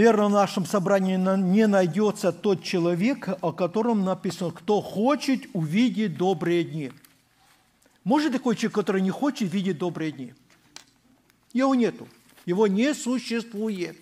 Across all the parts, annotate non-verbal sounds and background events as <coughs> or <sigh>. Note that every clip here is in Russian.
наверное, в нашем собрании не найдется тот человек, о котором написано, кто хочет увидеть добрые дни. Может такой человек, который не хочет видеть добрые дни? Его нету. Его не существует.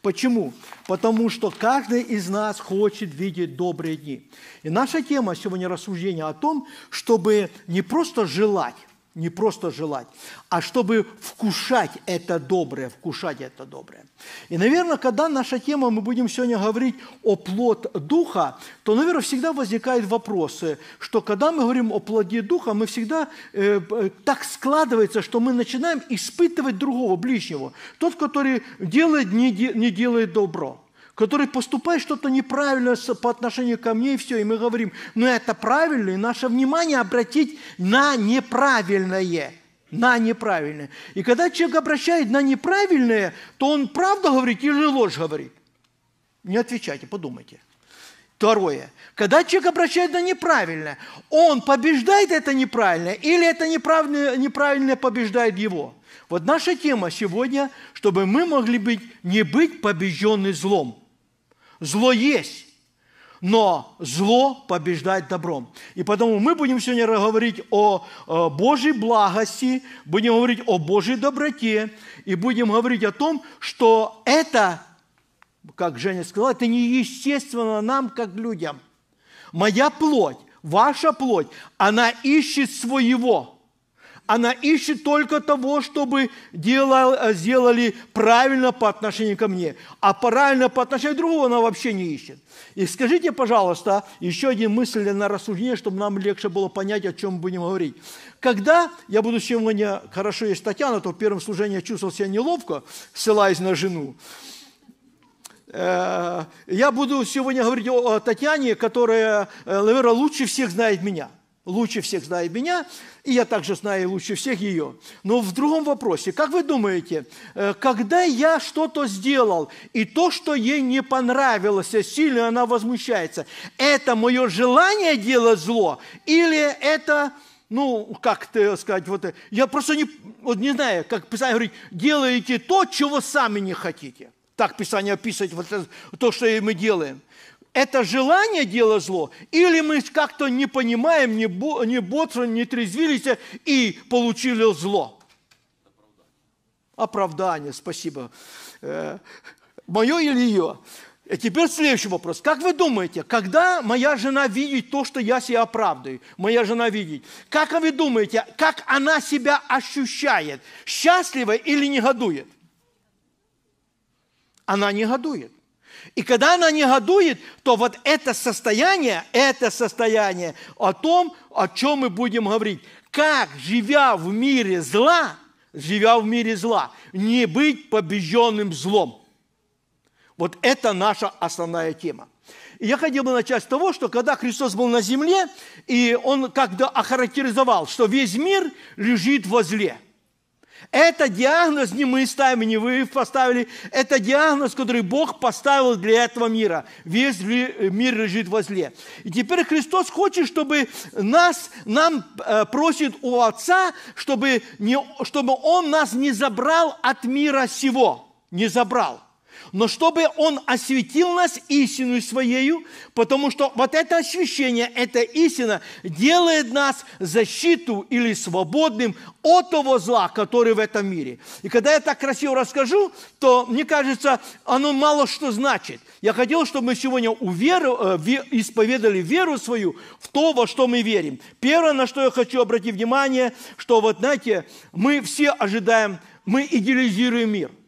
Почему? Потому что каждый из нас хочет видеть добрые дни. И наша тема сегодня рассуждения о том, чтобы не просто желать, не просто желать, а чтобы вкушать это доброе, вкушать это доброе. И, наверное, когда наша тема, мы будем сегодня говорить о плод Духа, то, наверное, всегда возникают вопросы, что когда мы говорим о плоде Духа, мы всегда э, так складывается, что мы начинаем испытывать другого, ближнего, тот, который делает, не, де, не делает добро который поступает что-то неправильно по отношению ко мне, и все, и мы говорим, но это правильно, и наше внимание обратить на неправильное – на неправильное. И когда человек обращает на неправильное, то он правду говорит или ложь говорит. Не отвечайте, подумайте. Второе. Когда человек обращает на неправильное, он побеждает это неправильное или это неправильное, неправильное побеждает его? Вот наша тема сегодня, чтобы мы могли быть, не быть побеждены злом. Зло есть, но зло побеждает добром. И поэтому мы будем сегодня говорить о Божьей благости, будем говорить о Божьей доброте и будем говорить о том, что это, как Женя сказала, это не естественно нам, как людям. Моя плоть, ваша плоть, она ищет своего. Она ищет только того, чтобы делал, э, сделали правильно по отношению ко мне. А правильно по отношению к другому она вообще не ищет. И скажите, пожалуйста, еще один мысль на рассуждение, чтобы нам легче было понять, о чем мы будем говорить. Когда, я буду сегодня, хорошо есть Татьяна, то в первом служении я чувствовал себя неловко, ссылаясь на жену. Э, я буду сегодня говорить о Татьяне, которая, э, наверное, лучше всех знает меня – лучше всех знает меня, и я также знаю лучше всех ее. Но в другом вопросе, как вы думаете, э, когда я что-то сделал, и то, что ей не понравилось, а сильно она возмущается, это мое желание делать зло, или это, ну, как ты сказать, вот, э, я просто не, вот не знаю, как Писание говорит, делаете то, чего сами не хотите. Так Писание описывает вот, то, что мы делаем – это желание дело зло, или мы как-то не понимаем, не, бо, не бодрым, не трезвились и получили зло? Оправдание, спасибо. Э, Мое или ее? И э, теперь следующий вопрос. Как вы думаете, когда моя жена видит то, что я себя оправдываю, моя жена видит, как вы думаете, как она себя ощущает, счастлива или негодует? Она негодует. И когда она негодует, то вот это состояние, это состояние о том, о чем мы будем говорить. Как, живя в мире зла, живя в мире зла, не быть побежденным злом. Вот это наша основная тема. И я хотел бы начать с того, что когда Христос был на земле, и Он как-то охарактеризовал, что весь мир лежит возле – это диагноз не мы ставим, не вы поставили. Это диагноз, который Бог поставил для этого мира. Весь э, мир лежит во зле. И теперь Христос хочет, чтобы нас, нам э, просит у Отца, чтобы, не, чтобы Он нас не забрал от мира сего. Не забрал но чтобы Он осветил нас истину Своею, потому что вот это освящение, эта истина делает нас защиту или свободным от того зла, который в этом мире. И когда я так красиво расскажу, то, мне кажется, оно мало что значит. Я хотел, чтобы мы сегодня уверу, э, исповедали веру свою в то, во что мы верим. Первое, на что я хочу обратить внимание, что вот, знаете, мы все ожидаем, мы идеализируем мир –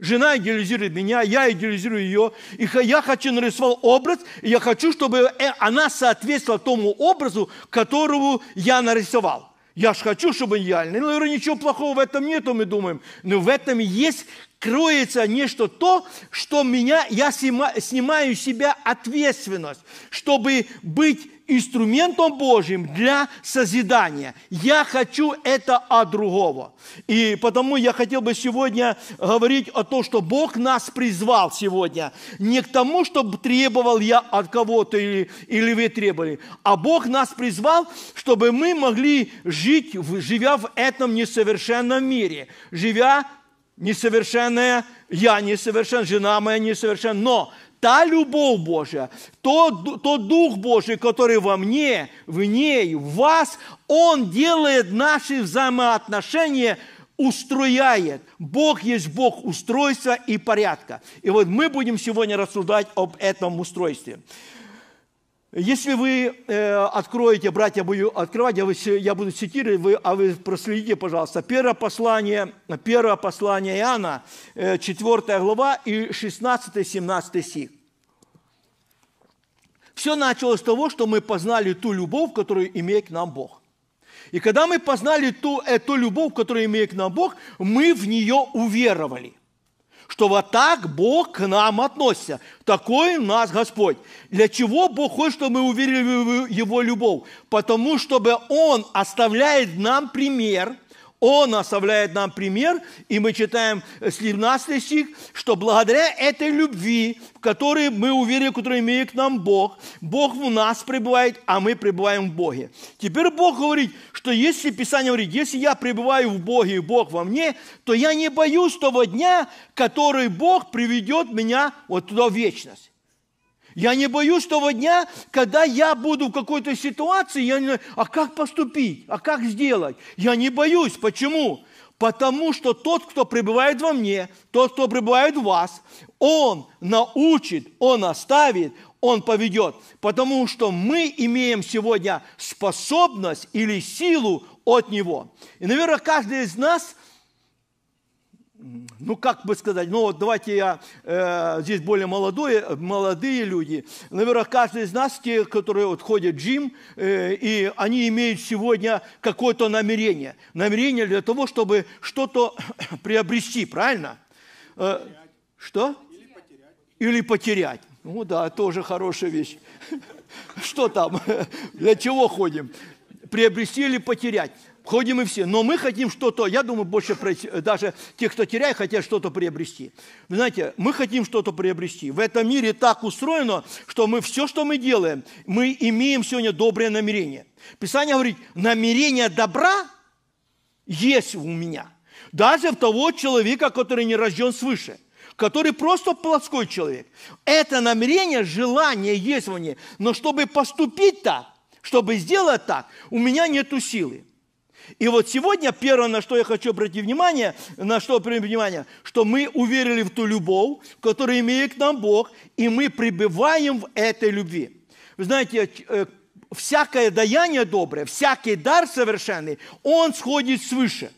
Жена идеализирует меня, я идеализирую ее. И я хочу нарисовал образ, и я хочу, чтобы э, она соответствовала тому образу, которого я нарисовал. Я же хочу, чтобы идеально. Ну, ничего плохого в этом нету, мы думаем. Но в этом есть, кроется нечто то, что меня, я снимаю с себя ответственность, чтобы быть инструментом Божьим для созидания. Я хочу это от другого. И потому я хотел бы сегодня говорить о том, что Бог нас призвал сегодня не к тому, чтобы требовал я от кого-то или, или вы требовали, а Бог нас призвал, чтобы мы могли жить, живя в этом несовершенном мире, живя несовершенное, я несовершен, жена моя несовершенна, но та любовь Божья, тот, тот Дух Божий, который во мне, в ней, в вас, Он делает наши взаимоотношения устрояет. Бог есть Бог устройства и порядка. И вот мы будем сегодня рассуждать об этом устройстве. Если вы э, откроете, братья, буду открывать, я, вы, я буду цитировать, вы, а вы проследите, пожалуйста, первое послание, первое послание Иоанна, э, 4 глава и 16-17 стих. Все началось с того, что мы познали ту любовь, которую имеет к нам Бог. И когда мы познали ту, эту любовь, которую имеет к нам Бог, мы в нее уверовали что вот так Бог к нам относится. Такой нас Господь. Для чего Бог хочет, чтобы мы уверили в Его любовь? Потому, чтобы Он оставляет нам пример – он оставляет нам пример, и мы читаем 17 стих, что благодаря этой любви, в которой мы уверены, которую имеет к нам Бог, Бог в нас пребывает, а мы пребываем в Боге. Теперь Бог говорит, что если, Писание говорит, если я пребываю в Боге и Бог во мне, то я не боюсь того дня, который Бог приведет меня вот туда в вечность. Я не боюсь того дня, когда я буду в какой-то ситуации, я не... а как поступить, а как сделать? Я не боюсь. Почему? Потому что тот, кто пребывает во мне, тот, кто пребывает в вас, он научит, он оставит, он поведет. Потому что мы имеем сегодня способность или силу от него. И, наверное, каждый из нас – ну как бы сказать, ну вот давайте я, э, здесь более молодые, молодые люди, наверное, каждый из нас, те, которые вот ходят в джим, э, и они имеют сегодня какое-то намерение, намерение для того, чтобы что-то <coughs> приобрести, правильно? Э, что? Или потерять. Или потерять. Ну да, тоже хорошая вещь. <laughs> Что там? <laughs> Для чего ходим? Приобрести или потерять? Ходим мы все. Но мы хотим что-то, я думаю, больше даже те, кто теряет, хотят что-то приобрести. Вы знаете, мы хотим что-то приобрести. В этом мире так устроено, что мы все, что мы делаем, мы имеем сегодня доброе намерение. Писание говорит, намерение добра есть у меня. Даже в того человека, который не рожден свыше – который просто плотской человек. Это намерение, желание есть во мне. Но чтобы поступить так, чтобы сделать так, у меня нету силы. И вот сегодня первое, на что я хочу обратить внимание, на что обратить внимание, что мы уверили в ту любовь, которую имеет к нам Бог, и мы пребываем в этой любви. Вы знаете, э, всякое даяние доброе, всякий дар совершенный, он сходит свыше.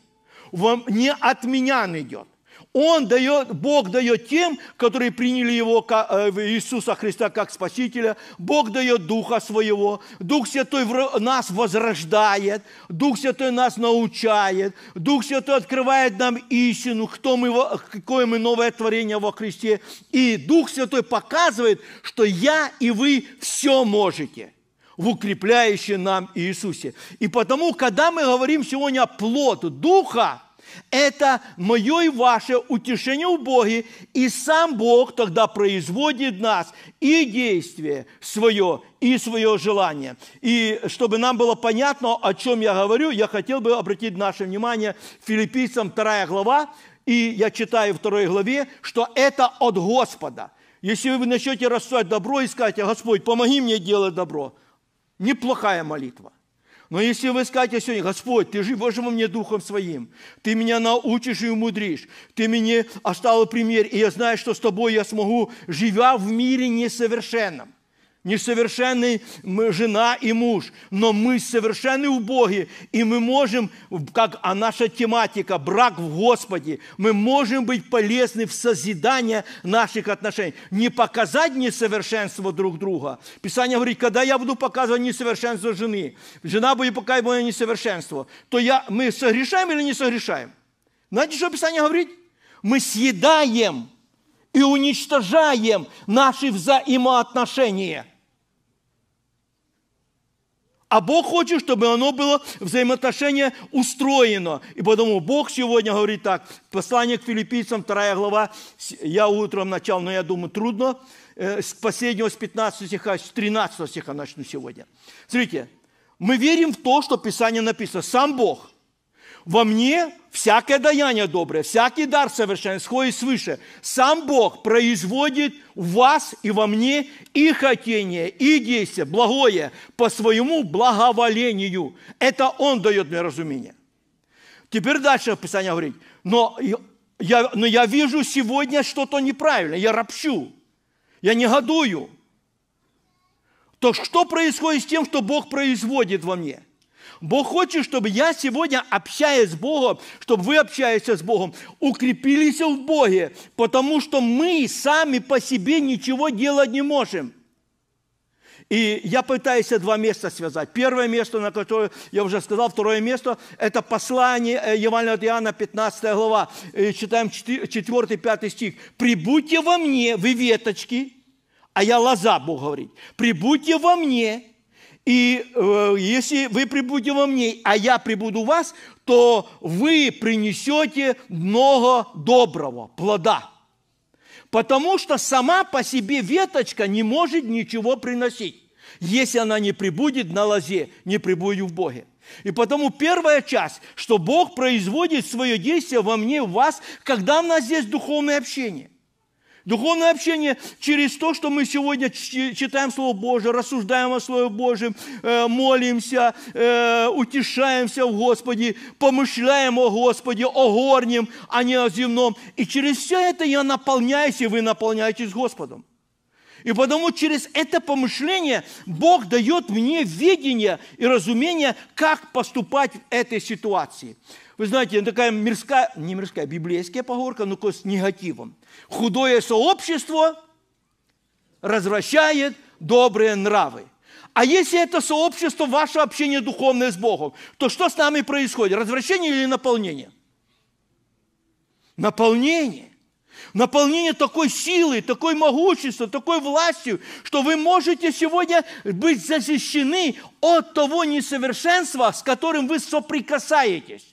вам Не от меня он идет. Он дает, Бог дает тем, которые приняли его, э, Иисуса Христа как Спасителя. Бог дает Духа Своего. Дух Святой нас возрождает. Дух Святой нас научает. Дух Святой открывает нам истину, кто мы, какое мы новое творение во Христе. И Дух Святой показывает, что я и вы все можете в укрепляющем нам Иисусе. И потому, когда мы говорим сегодня о плод Духа, это мое и ваше утешение в Боге, и сам Бог тогда производит нас и действие свое, и свое желание. И чтобы нам было понятно, о чем я говорю, я хотел бы обратить наше внимание филиппийцам 2 глава, и я читаю в 2 главе, что это от Господа. Если вы начнете рассуждать добро и скажете, Господь, помоги мне делать добро, неплохая молитва – но если вы скажете сегодня, Господь, Ты живешь во мне Духом Своим, Ты меня научишь и умудришь, Ты мне оставил а пример, и я знаю, что с Тобой я смогу, живя в мире несовершенном – несовершенный жена и муж, но мы совершенны в Боге, и мы можем, как а наша тематика, брак в Господе, мы можем быть полезны в созидании наших отношений, не показать несовершенство друг друга. Писание говорит, когда я буду показывать несовершенство жены, жена будет показывать мое несовершенство, то я, мы согрешаем или не согрешаем? Знаете, что Писание говорит? Мы съедаем – и уничтожаем наши взаимоотношения. А Бог хочет, чтобы оно было взаимоотношение устроено. И потому Бог сегодня говорит так. Послание к филиппийцам, 2 глава. Я утром начал, но я думаю, трудно. Э, с последнего, с 15 стиха, с 13 стиха начну сегодня. Смотрите, мы верим в то, что Писание написано. Сам Бог – во мне всякое даяние доброе, всякий дар совершенен, сходит свыше. Сам Бог производит в вас и во мне и хотение, и действие, благое, по своему благоволению. Это Он дает мне разумение. Теперь дальше Писание говорит, но я, но я вижу сегодня что-то неправильно, я ропщу, я негодую. То что происходит с тем, что Бог производит во мне – Бог хочет, чтобы я сегодня, общаясь с Богом, чтобы вы, общаясь с Богом, укрепились в Боге, потому что мы сами по себе ничего делать не можем. И я пытаюсь два места связать. Первое место, на которое я уже сказал, второе место, это послание э, Евангелия от Иоанна, 15 глава. Э, читаем 4-5 стих. «Прибудьте во мне, вы веточки, а я лоза, Бог говорит, прибудьте во мне, и э, если вы прибудете во мне, а я прибуду в вас, то вы принесете много доброго плода. Потому что сама по себе веточка не может ничего приносить, если она не прибудет на лозе, не прибудет в Боге. И потому первая часть, что Бог производит свое действие во мне, в вас, когда у нас здесь духовное общение. Духовное общение через то, что мы сегодня читаем Слово Божие, рассуждаем о Слове Божьем, э, молимся, э, утешаемся в Господе, помышляем о Господе, о горнем, а не о земном. И через все это я наполняюсь, и вы наполняетесь Господом. И потому через это помышление Бог дает мне видение и разумение, как поступать в этой ситуации. Вы знаете, такая мирская, не мирская, библейская поговорка, но с негативом. Худое сообщество развращает добрые нравы. А если это сообщество, ваше общение духовное с Богом, то что с нами происходит? Развращение или наполнение? Наполнение. Наполнение такой силой, такой могуществом, такой властью, что вы можете сегодня быть защищены от того несовершенства, с которым вы соприкасаетесь.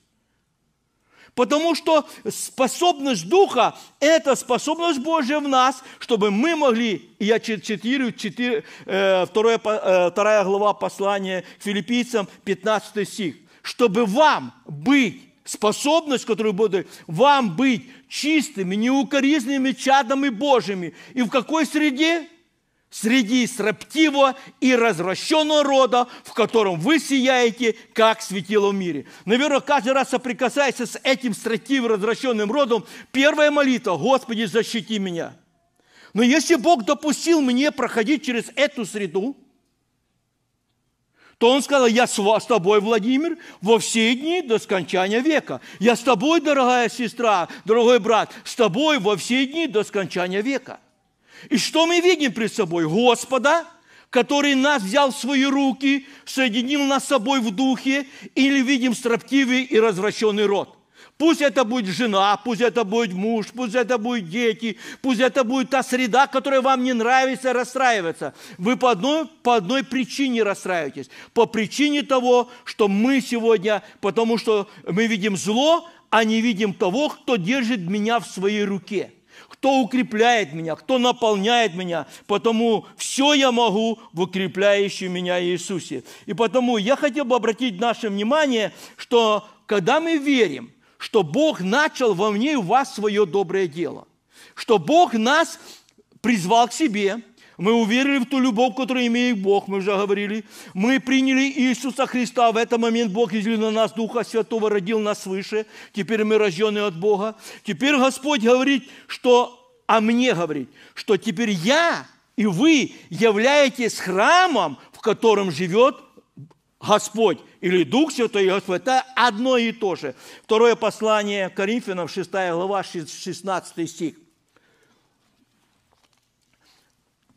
Потому что способность Духа – это способность Божья в нас, чтобы мы могли, я цитирую 4, 2, 2 глава послания к филиппийцам, 15 стих, чтобы вам быть способность, которую Бог вам быть чистыми, неукоризненными чадами Божьими. И в какой среде? Среди строптивого и развращенного рода, в котором вы сияете, как светило в мире. Наверное, каждый раз соприкасаясь с этим строптивым, развращенным родом, первая молитва «Господи, защити меня». Но если Бог допустил мне проходить через эту среду – то он сказал, я с, тобой, Владимир, во все дни до скончания века. Я с тобой, дорогая сестра, дорогой брат, с тобой во все дни до скончания века. И что мы видим пред собой? Господа, который нас взял в свои руки, соединил нас с собой в духе, или видим строптивый и развращенный род? Пусть это будет жена, пусть это будет муж, пусть это будут дети, пусть это будет та среда, которая вам не нравится, расстраивается. Вы по одной, по одной причине расстраиваетесь. По причине того, что мы сегодня, потому что мы видим зло, а не видим того, кто держит меня в своей руке кто укрепляет меня, кто наполняет меня, потому все я могу в укрепляющем меня Иисусе. И потому я хотел бы обратить наше внимание, что когда мы верим – что Бог начал во мне и у вас свое доброе дело, что Бог нас призвал к себе, мы уверили в ту любовь, которую имеет Бог, мы уже говорили. Мы приняли Иисуса Христа. В этот момент Бог излил на нас Духа Святого, родил нас свыше. Теперь мы рождены от Бога. Теперь Господь говорит, что о мне говорит, что теперь я и вы являетесь храмом, в котором живет Господь или Дух Святой Господь, это одно и то же. Второе послание Коринфянам, 6 глава, 16 стих.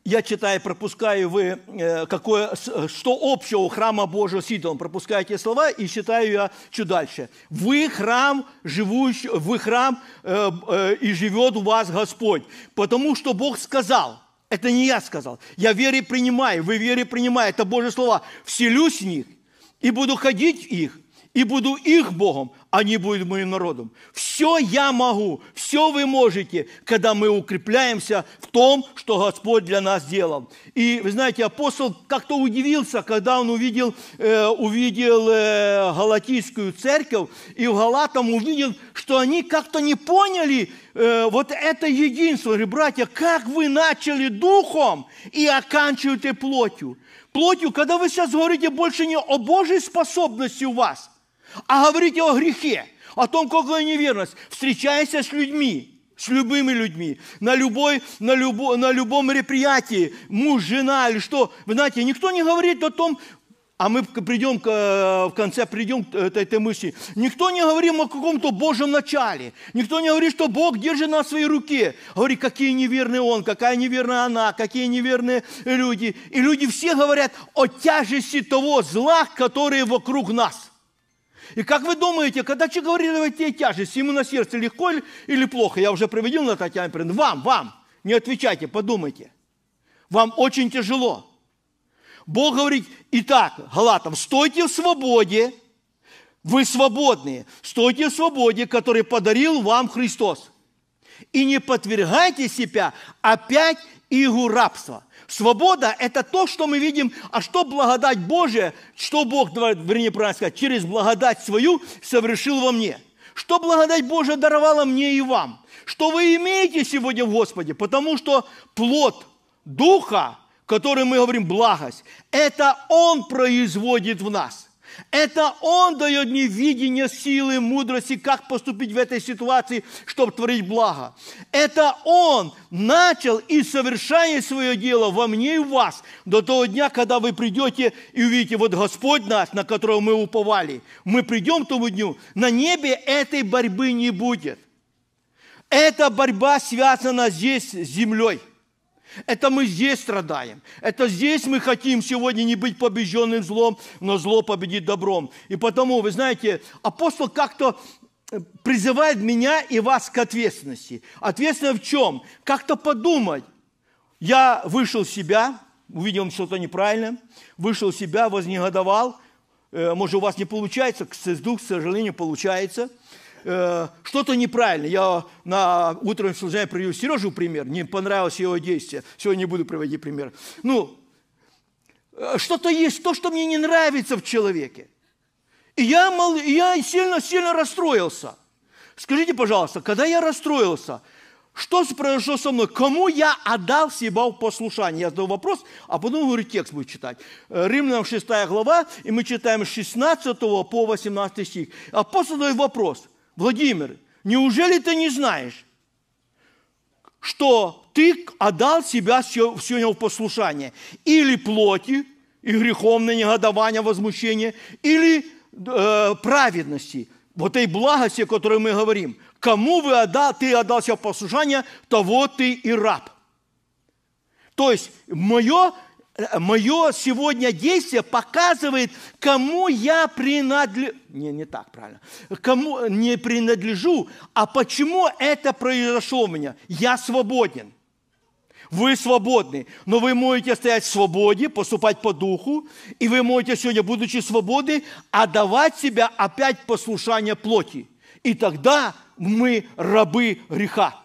Я читаю, пропускаю вы, э, какое, э, что общего у храма Божьего с идолом. Пропускаю эти слова и читаю я чуть дальше. Вы храм, живущий, вы храм, э, э, и живет у вас Господь. Потому что Бог сказал, это не я сказал, я вере принимаю, вы вере принимаете, это Божьи слова. Вселюсь в них и буду ходить их, и буду их Богом, а не будут моим народом. Все я могу, все вы можете, когда мы укрепляемся в том, что Господь для нас сделал. И вы знаете, апостол как-то удивился, когда он увидел, э, увидел э, Галатийскую церковь, и в Галатам увидел, что они как-то не поняли э, вот это единство. Говорит, братья, как вы начали духом и оканчиваете плотью плотью, когда вы сейчас говорите больше не о Божьей способности у вас, а говорите о грехе, о том, какая неверность. встречаясь с людьми, с любыми людьми, на, любой, на, любо, на любом мероприятии, муж, жена или что. Вы знаете, никто не говорит о том, а мы придем, э, в конце придем к этой мысли. Никто не говорит о каком-то Божьем начале. Никто не говорит, что Бог держит нас в своей руке. Говорит, какие неверные он, какая неверная она, какие неверные люди. И люди все говорят о тяжести того зла, которое вокруг нас. И как вы думаете, когда человек говорит о этой тяжести, ему на сердце легко или плохо? Я уже приводил на Татьяне Вам, вам, не отвечайте, подумайте. Вам очень тяжело. Бог говорит, итак, Галатам, стойте в свободе, вы свободные, стойте в свободе, который подарил вам Христос. И не подвергайте себя опять игу рабства. Свобода – это то, что мы видим, а что благодать Божия, что Бог, вернее, правильно сказать, через благодать свою совершил во мне. Что благодать Божия даровала мне и вам. Что вы имеете сегодня в Господе, потому что плод Духа – который мы говорим благость, это Он производит в нас. Это Он дает мне видение, силы, мудрости, как поступить в этой ситуации, чтобы творить благо. Это Он начал и совершает свое дело во мне и в вас до того дня, когда вы придете и увидите, вот Господь нас, на которого мы уповали, мы придем к тому дню, на небе этой борьбы не будет. Эта борьба связана здесь с землей – это мы здесь страдаем. Это здесь мы хотим сегодня не быть побежденным злом, но зло победит добром. И потому, вы знаете, апостол как-то э, призывает меня и вас к ответственности. Ответственность в чем? Как-то подумать. Я вышел в себя, увидел что-то неправильное, вышел в себя, вознегодовал. Э, может, у вас не получается, к Дух, к сожалению, получается – э, что-то неправильно. Я на утреннем служении привел Сережу пример, не понравилось его действие. Сегодня не буду приводить пример. Ну, э, что-то есть, то, что мне не нравится в человеке. И я я сильно-сильно расстроился. Скажите, пожалуйста, когда я расстроился, что произошло со мной? Кому я отдал себя в послушание? Я задал вопрос, а потом, говорю, текст будет читать. Э, Римлянам 6 глава, и мы читаем 16 по 18 стих. Апостол задает вопрос. Владимир, неужели ты не знаешь, что ты отдал себя сегодня в послушание? Или плоти, и греховное негодование, возмущение, или э, праведности, вот этой благости, о которой мы говорим. Кому вы отдал, ты отдался в послушание, того ты и раб. То есть мое Э, мое сегодня действие показывает, кому я принадлежу. Не, не так правильно. Кому э, не принадлежу, а почему это произошло у меня? Я свободен. Вы свободны, но вы можете стоять в свободе, поступать по духу, и вы можете сегодня, будучи свободны, отдавать себя опять послушание плоти. И тогда мы рабы греха.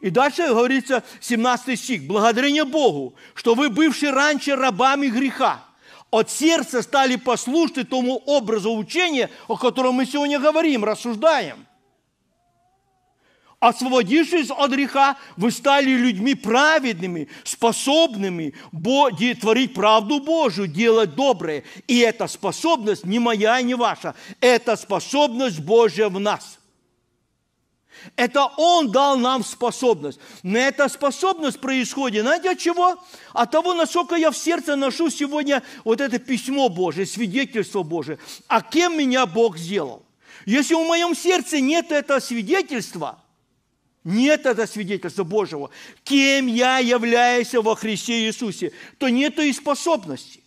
И дальше говорится 17 стих. «Благодарение Богу, что вы, бывшие раньше рабами греха, от сердца стали послушны тому образу учения, о котором мы сегодня говорим, рассуждаем. Освободившись от греха, вы стали людьми праведными, способными творить правду Божию, делать доброе. И эта способность не моя и не ваша, это способность Божья в нас – это Он дал нам способность. Но эта способность происходит, знаете, от чего? От того, насколько я в сердце ношу сегодня вот это письмо Божие, свидетельство Божие. А кем меня Бог сделал? Если в моем сердце нет этого свидетельства, нет этого свидетельства Божьего, кем я являюсь во Христе Иисусе, то нету и способности.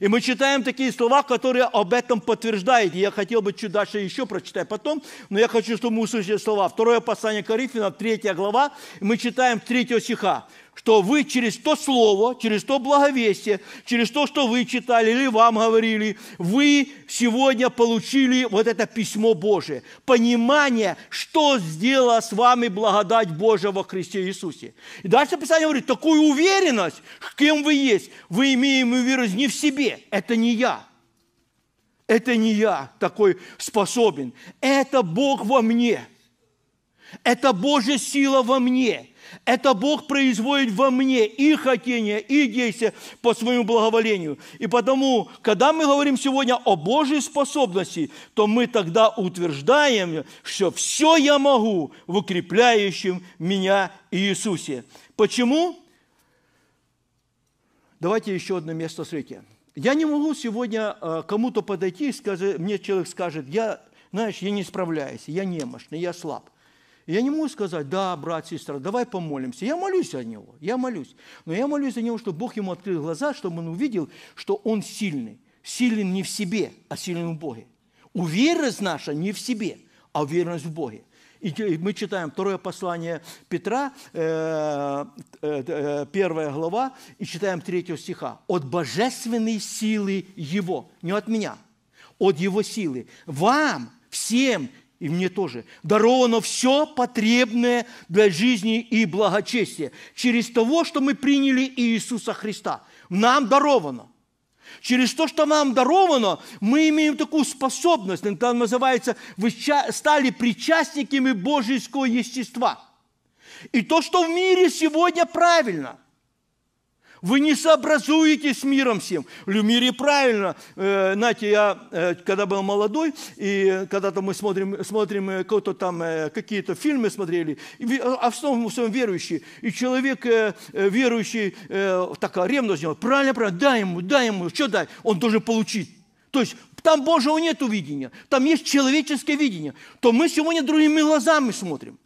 И мы читаем такие слова, которые об этом подтверждают. я хотел бы чуть дальше еще прочитать потом, но я хочу, чтобы мы услышали слова. Второе послание Коринфянам, третья глава, мы читаем 3 стиха что вы через то слово, через то благовестие, через то, что вы читали или вам говорили, вы сегодня получили вот это письмо Божие, понимание, что сделала с вами благодать Божия во Христе Иисусе. И дальше Писание говорит, такую уверенность, кем вы есть, вы имеем уверенность не в себе, это не я. Это не я такой способен. Это Бог во мне. Это Божья сила во мне. Это Бог производит во мне и хотение, и действие по своему благоволению. И потому, когда мы говорим сегодня о Божьей способности, то мы тогда утверждаем, что все я могу в укрепляющем меня Иисусе. Почему? Давайте еще одно место встретим. Я не могу сегодня э, кому-то подойти и сказать, мне человек скажет, я, знаешь, я не справляюсь, я немощный, я слаб – я не могу сказать, да, брат, сестра, давай помолимся. Я молюсь о него, я молюсь. Но я молюсь о него, чтобы Бог ему открыл глаза, чтобы он увидел, что он сильный. Силен не в себе, а силен в Боге. Уверенность наша не в себе, а уверенность в Боге. И мы читаем второе послание Петра, э, э, э, первая глава, и читаем третьего стиха. «От божественной силы Его, не от меня, от Его силы, вам всем и мне тоже, даровано все потребное для жизни и благочестия через того, что мы приняли Иисуса Христа. Нам даровано. Через то, что нам даровано, мы имеем такую способность, это называется, вы стали причастниками божьего естества. И то, что в мире сегодня правильно – вы не сообразуете с миром всем. В мире правильно. Э, знаете, я э, когда был молодой, и когда-то мы смотрим, смотрим э, кто-то там, какие-то фильмы смотрели, а, а в основном, в основном верующие. И человек верующий, такая ревность делает. Правильно, правильно, дай ему, дай ему, что дай? Он должен получить. То есть там Божьего нет видения, там есть человеческое видение. То мы сегодня другими глазами смотрим.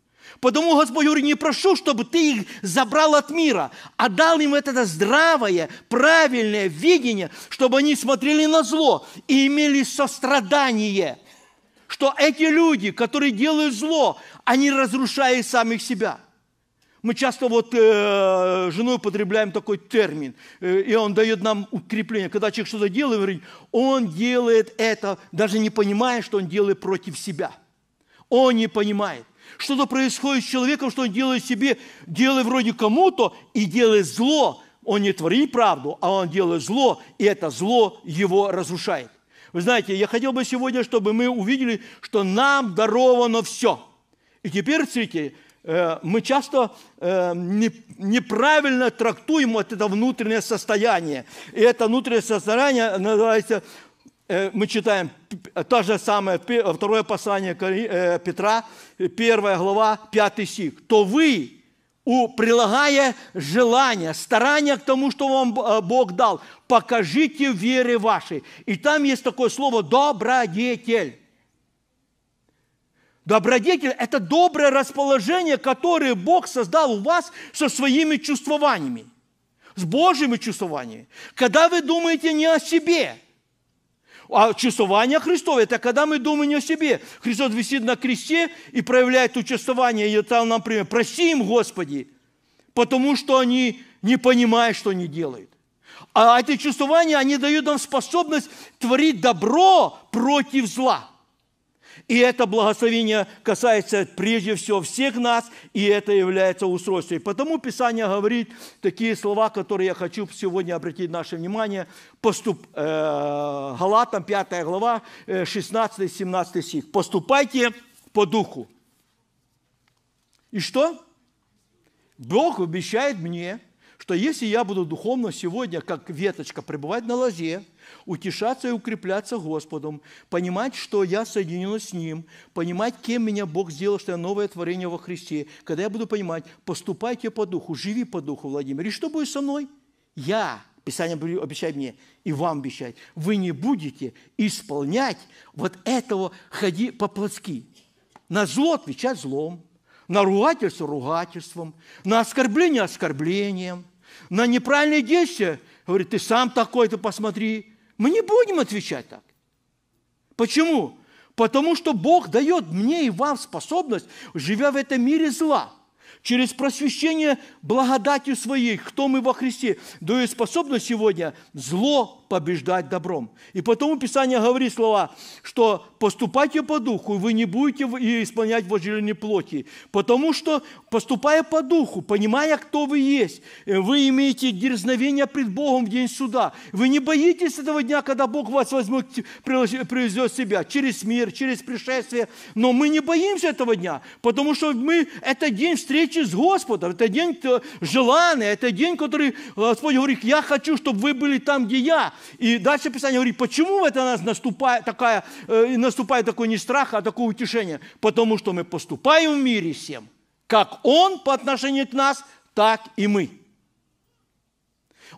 Потому Господь говорит, не прошу, чтобы ты их забрал от мира, а дал им вот это здравое, правильное видение, чтобы они смотрели на зло и имели сострадание, что эти люди, которые делают зло, они разрушают самих себя. Мы часто вот э, женой употребляем такой термин, э, и он дает нам укрепление. Когда человек что-то делает, говорит, он делает это, даже не понимая, что он делает против себя. Он не понимает. Что-то происходит с человеком, что он делает себе, делает вроде кому-то и делает зло. Он не творит правду, а он делает зло, и это зло его разрушает. Вы знаете, я хотел бы сегодня, чтобы мы увидели, что нам даровано все. И теперь, смотрите, э, мы часто э, неправильно трактуем вот это внутреннее состояние. И это внутреннее состояние называется Э, мы читаем то же самое, второе послание э, Петра, первая глава, пятый стих. «То вы, прилагая желание, старание к тому, что вам э, Бог дал, покажите вере вашей». И там есть такое слово «добродетель». Добродетель – это доброе расположение, которое Бог создал у вас со своими чувствованиями, с Божьими чувствованиями. Когда вы думаете не о себе – а чувствование Христова – это когда мы думаем не о себе. Христос висит на кресте и проявляет участвование. И это нам пример. Прости им, Господи, потому что они не понимают, что они делают. А это чувствования, они дают нам способность творить добро против зла – и это благословение касается прежде всего всех нас, и это является устройством. И потому Писание говорит такие слова, которые я хочу сегодня обратить наше внимание. Поступ, э, Галатам 5 глава, 16-17 э, стих. «Поступайте по духу». И что? Бог обещает мне – что если я буду духовно сегодня, как веточка, пребывать на лозе, утешаться и укрепляться Господом, понимать, что я соединен с Ним, понимать, кем меня Бог сделал, что я новое творение во Христе, когда я буду понимать, поступайте по духу, живи по духу, Владимир, и что будет со мной? Я, Писание обещает мне, и вам обещает, вы не будете исполнять вот этого ходи по-плотски. На зло отвечать злом, на ругательство ругательством, на оскорбление оскорблением – на неправильные действия. Говорит, ты сам такой, ты посмотри. Мы не будем отвечать так. Почему? Потому что Бог дает мне и вам способность, живя в этом мире зла, через просвещение благодатью своей, кто мы во Христе, дает способность сегодня зло побеждать добром. И потому Писание говорит слова, что поступайте по духу, и вы не будете исполнять вожделение плоти, потому что поступая по духу, понимая, кто вы есть, э, вы имеете дерзновение пред Богом в день суда. Вы не боитесь этого дня, когда Бог вас возьмет, привезет себя через мир, через пришествие. Но мы не боимся этого дня, потому что мы – это день встречи с Господом, это день э, желанный, это день, который э, Господь говорит, я хочу, чтобы вы были там, где я. И дальше Писание говорит, почему это нас наступает, такая, наступает такой не страх, а такое утешение? Потому что мы поступаем в мире всем, как Он по отношению к нас, так и мы.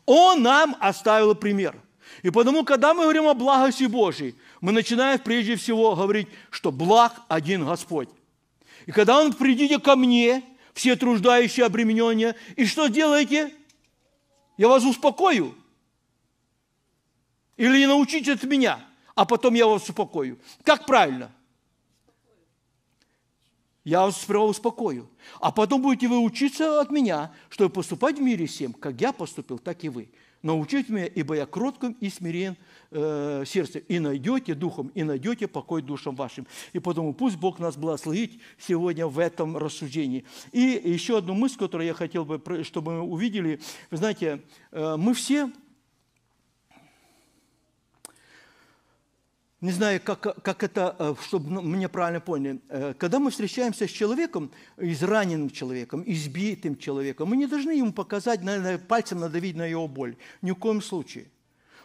Он нам оставил пример. И потому, когда мы говорим о благости Божьей, мы начинаем прежде всего говорить, что благ один Господь. И когда Он «придите ко мне, все труждающие обремененные, и что делаете? Я вас успокою. Или не научите от меня, а потом я вас успокою. Как правильно? Я вас сперва успокою. А потом будете вы учиться от меня, чтобы поступать в мире всем, как я поступил, так и вы. Научите меня, ибо я кротким и смирен э, сердцем, и найдете духом, и найдете покой душам вашим. И потому пусть Бог нас благословит сегодня в этом рассуждении. И еще одну мысль, которую я хотел бы, чтобы мы увидели. Вы знаете, э, мы все не знаю, как, как это, э, чтобы мне правильно поняли, э, когда мы встречаемся с человеком, израненным человеком, избитым человеком, мы не должны ему показать, наверное, пальцем надавить на его боль. Ни в коем случае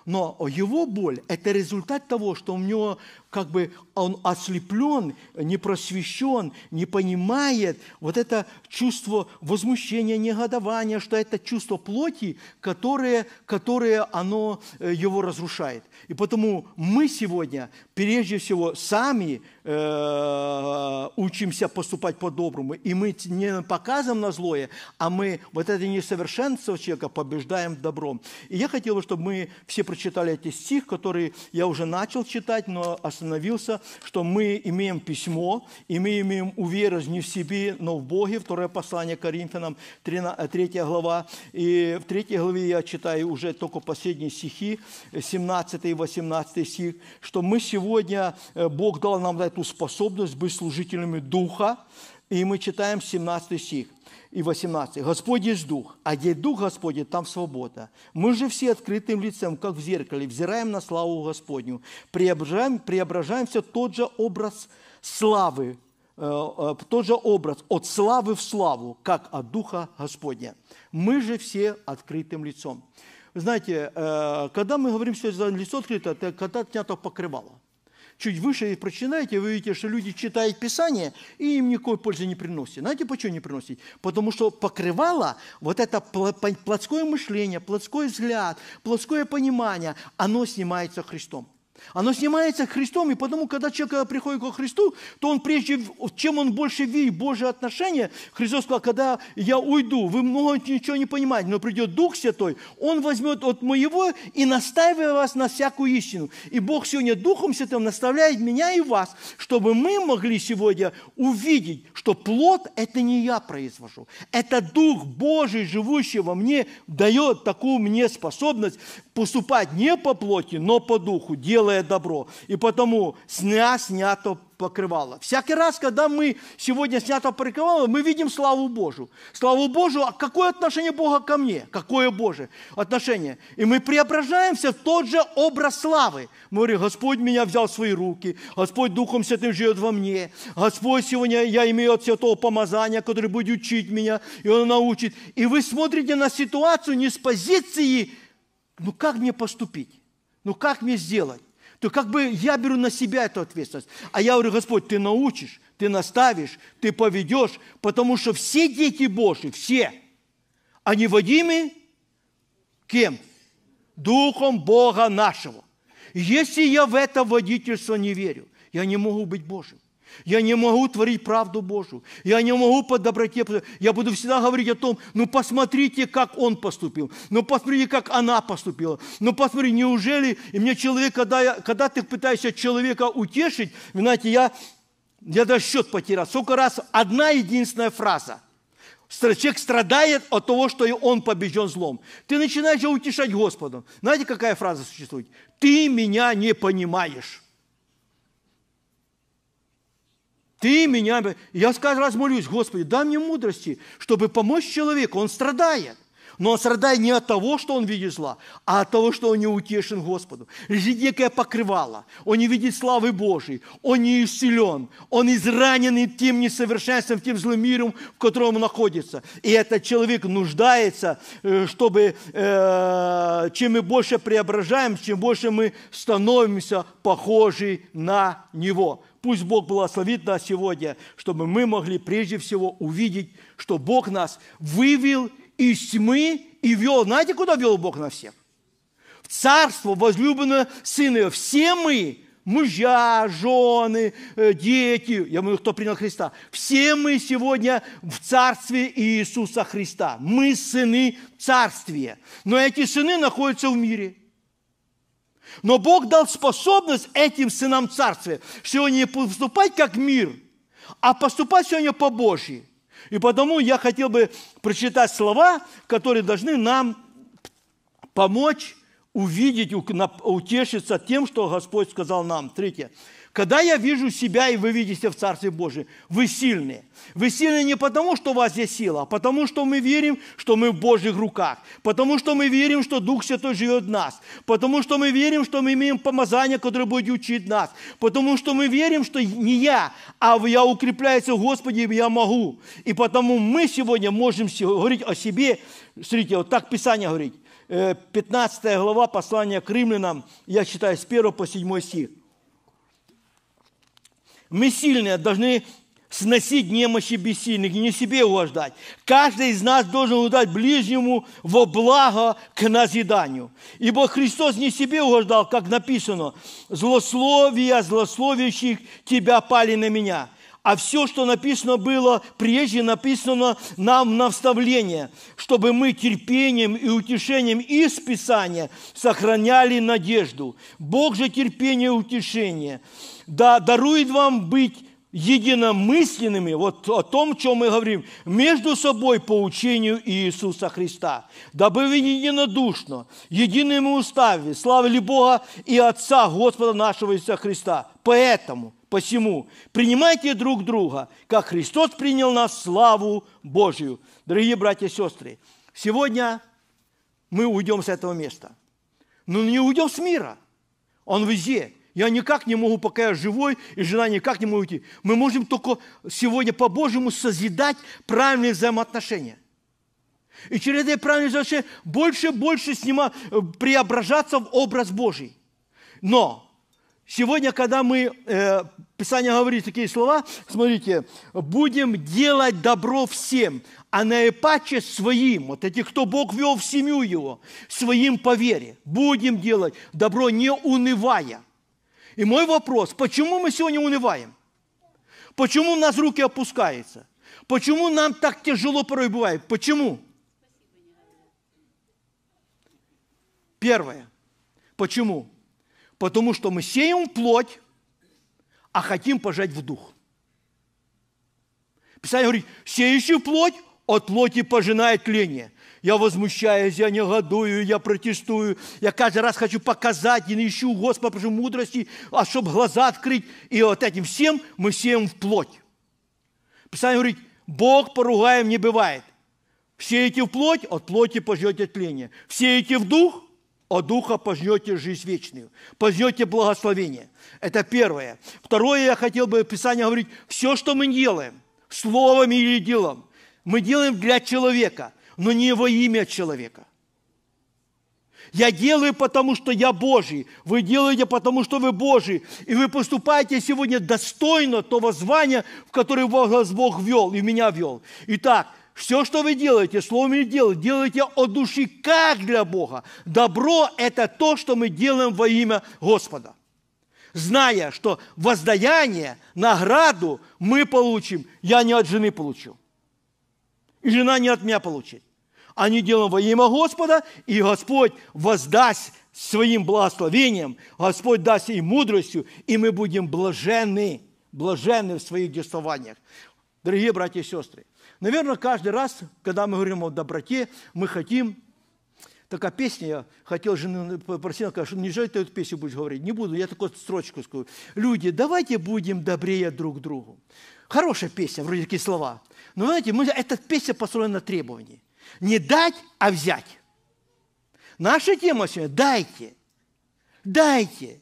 но его боль – это результат того, что у него как бы он ослеплен, не просвещен, не понимает вот это чувство возмущения, негодования, что это чувство плоти, которое, которое оно э, его разрушает. И потому мы сегодня, прежде всего, сами э, учимся поступать по-доброму, и мы не показываем на злое, а мы вот это несовершенство человека побеждаем добром. И я хотел бы, чтобы мы все прочитали прочитали эти стих, который я уже начал читать, но остановился, что мы имеем письмо, и мы имеем уверенность не в себе, но в Боге. Второе послание Коринфянам, 3 э, глава. И в 3 главе я читаю уже только последние стихи, 17 э, и 18 стих, что мы сегодня, э, Бог дал нам эту способность быть служителями Духа, и мы читаем 17 стих и 18. «Господь есть Дух, а где Дух Господень, там свобода. Мы же все открытым лицем, как в зеркале, взираем на славу Господню, преображаем, преображаемся тот же образ славы, э, э, тот же образ от славы в славу, как от Духа Господня. Мы же все открытым лицом». знаете, э, когда мы говорим, что лицо открыто, это когда снято покрывало – чуть выше и прочитаете, вы видите, что люди читают Писание, и им никакой пользы не приносит. Знаете, почему не приносит? Потому что покрывало вот это плотское мышление, плотской взгляд, плотское понимание, оно снимается Христом. Оно снимается Христом, и потому, когда человек приходит ко Христу, то он прежде, чем он больше видит Божие отношения, Христос сказал, когда я уйду, вы много ничего не понимаете, но придет Дух Святой, Он возьмет от моего и настаивает вас на всякую истину. И Бог сегодня Духом Святым наставляет меня и вас, чтобы мы могли сегодня увидеть, что плод – это не я произвожу, это Дух Божий, живущий во мне, дает такую мне способность поступать не по плоти, но по Духу, делая делает добро. И потому сня снято покрывало. Всякий раз, когда мы сегодня снято покрывало, мы видим славу Божию. Славу Божию, а какое отношение Бога ко мне? Какое Божие отношение? И мы преображаемся в тот же образ славы. Мы говорим, Господь меня взял в свои руки, Господь Духом Святым живет во мне, Господь сегодня я имею от Святого Помазания, который будет учить меня, и Он научит. И вы смотрите на ситуацию не с позиции, ну как мне поступить? Ну как мне сделать? то как бы я беру на себя эту ответственность. А я говорю, Господь, ты научишь, ты наставишь, ты поведешь, потому что все дети Божьи, все, они водимы кем? Духом Бога нашего. Если я в это водительство не верю, я не могу быть Божьим. Я не могу творить правду Божью. Я не могу по доброте. Я буду всегда говорить о том, ну посмотрите, как он поступил. Ну посмотрите, как она поступила. Ну посмотри, неужели... И мне человек, когда, я, когда ты пытаешься человека утешить, вы знаете, я, я даже счет потерял. Сколько раз одна единственная фраза. Человек страдает от того, что и он побежден злом. Ты начинаешь утешать Господом. Знаете, какая фраза существует? Ты меня не понимаешь. Ты меня... Я скажу, раз молюсь, Господи, дай мне мудрости, чтобы помочь человеку. Он страдает. Но он страдает не от того, что он видит зла, а от того, что он не утешен Господу. Лежит некое покрывало. Он не видит славы Божьей. Он не исцелен. Он изранен тем несовершенством, тем злым миром, в котором он находится. И этот человек нуждается, э, чтобы э, чем мы больше преображаем, чем больше мы становимся похожи на него. Пусть Бог благословит нас сегодня, чтобы мы могли прежде всего увидеть, что Бог нас вывел из тьмы и вел. Знаете, куда вел Бог нас всех? В царство возлюбленного сына. Все мы, мужья, жены, э, дети, я говорю, кто принял Христа, все мы сегодня в царстве Иисуса Христа. Мы сыны царствия. Но эти сыны находятся в мире – но Бог дал способность этим сынам царствия сегодня не поступать как мир, а поступать сегодня по Божьи. И потому я хотел бы прочитать слова, которые должны нам помочь увидеть, утешиться тем, что Господь сказал нам. Третье. Когда я вижу себя, и вы видите в Царстве Божьем, вы сильные. Вы сильны не потому, что у вас есть сила, а потому, что мы верим, что мы в Божьих руках, потому, что мы верим, что Дух Святой живет в нас, потому, что мы верим, что мы имеем помазание, которое будет учить нас, потому, что мы верим, что не я, а я укрепляюсь в Господе, и я могу. И потому мы сегодня можем говорить о себе. Смотрите, вот так Писание говорит. 15 э, глава послания к римлянам, я считаю, с 1 по 7 стих. Мы сильные должны сносить немощи бессильных, не себе уваждать. Каждый из нас должен удать ближнему во благо к назиданию. Ибо Христос не себе угождал, как написано, «Злословия злословящих тебя пали на меня». А все, что написано было прежде, написано нам на вставление, чтобы мы терпением и утешением из Писания сохраняли надежду. Бог же терпение и утешение – да дарует вам быть единомысленными, вот о том, о чем мы говорим, между собой по учению Иисуса Христа, дабы вы единодушно, едиными уставе славили Бога и Отца Господа нашего Иисуса Христа. Поэтому, посему, принимайте друг друга, как Христос принял нас славу Божию. Дорогие братья и сестры, сегодня мы уйдем с этого места. Но не уйдем с мира. Он везде. Я никак не могу, пока я живой, и жена никак не может уйти. Мы можем только сегодня по-божьему созидать правильные взаимоотношения. И через эти правильные взаимоотношения больше и больше с э, преображаться в образ Божий. Но сегодня, когда мы, э, Писание говорит такие слова, смотрите, будем делать добро всем, а наипаче своим, вот эти, кто Бог вел в семью его, своим по вере. Будем делать добро, не унывая – и мой вопрос, почему мы сегодня унываем? Почему у нас руки опускаются? Почему нам так тяжело порой бывает? Почему? Первое. Почему? Потому что мы сеем плоть, а хотим пожать в дух. Писание говорит, сеющий плоть от плоти пожинает тление. Я возмущаюсь, я негодую, я протестую. Я каждый раз хочу показать, и ищу Господа, прошу мудрости, а чтобы глаза открыть. И вот этим всем мы сеем в плоть. Писание говорит, Бог поругаем не бывает. Все эти в плоть, от плоти пожнете тление. Все эти в дух, от духа пожнете жизнь вечную. Пожнете благословение. Это первое. Второе, я хотел бы, Писание говорить. все, что мы делаем, словом или делом, мы делаем для человека – но не во имя человека. Я делаю, потому что я Божий. Вы делаете, потому что вы Божий. И вы поступаете сегодня достойно того звания, в которое вас Бог вел и меня вел. Итак, все, что вы делаете, словом не делаете, делаете от души как для Бога. Добро – это то, что мы делаем во имя Господа. Зная, что воздаяние, награду мы получим, я не от жены получил, И жена не от меня получит они делают во имя Господа, и Господь воздаст своим благословением, Господь даст им мудростью, и мы будем блаженны, блаженны в своих действованиях. Дорогие братья и сестры, наверное, каждый раз, когда мы говорим о доброте, мы хотим такая песня, я хотел же жену, попросил, не неужели ты эту песню будешь говорить? Не буду, я такую строчку скажу. Люди, давайте будем добрее друг другу. Хорошая песня, вроде такие слова. Но знаете, мы, эта песня построена на требовании. Не дать, а взять. Наша тема сегодня – дайте. Дайте.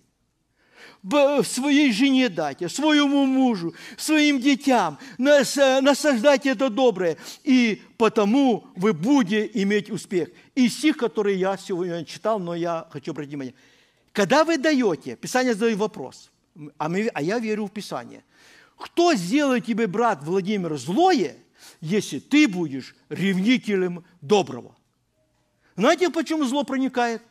Своей жене дайте, своему мужу, своим детям. Э, насаждайте это доброе. И потому вы будете иметь успех. И стих, которые я сегодня читал, но я хочу обратить внимание. Когда вы даете, Писание задает вопрос, а, мы, а я верю в Писание. Кто сделает тебе, брат Владимир, злое – если ты будешь ревнителем доброго. Знаете, почему зло проникает?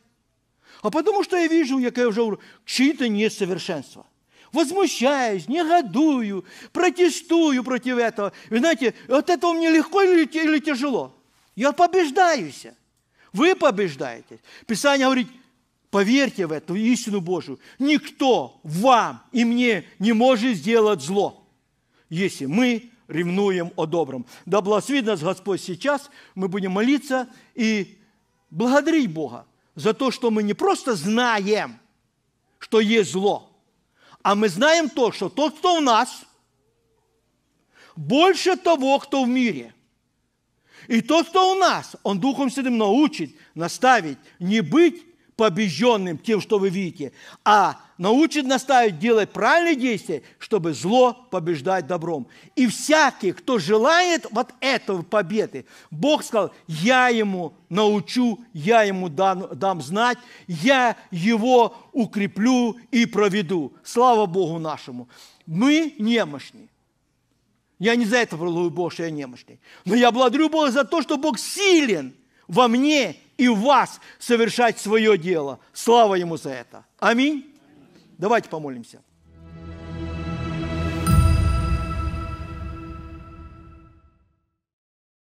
А потому что я вижу, как я уже говорю, чьи-то несовершенства. Возмущаюсь, негодую, протестую против этого. Вы знаете, от этого мне легко или, тяжело? Я побеждаюсь. Вы побеждаете. Писание говорит, поверьте в эту истину Божию. Никто вам и мне не может сделать зло, если мы ревнуем о добром. Да благословит нас Господь сейчас, мы будем молиться и благодарить Бога за то, что мы не просто знаем, что есть зло, а мы знаем то, что тот, кто в нас, больше того, кто в мире. И тот, кто у нас, он Духом Святым научит, наставить, не быть побежденным тем, что вы видите, а научит наставить делать правильные действия, чтобы зло побеждать добром. И всякий, кто желает вот этого победы, Бог сказал, я ему научу, я ему дам, дам знать, я его укреплю и проведу. Слава Богу нашему. Мы немощны. Я не за это благодарю Бога, что я немощный. Но я благодарю Бога за то, что Бог силен во мне и вас совершать свое дело. Слава Ему за это. Аминь. Давайте помолимся.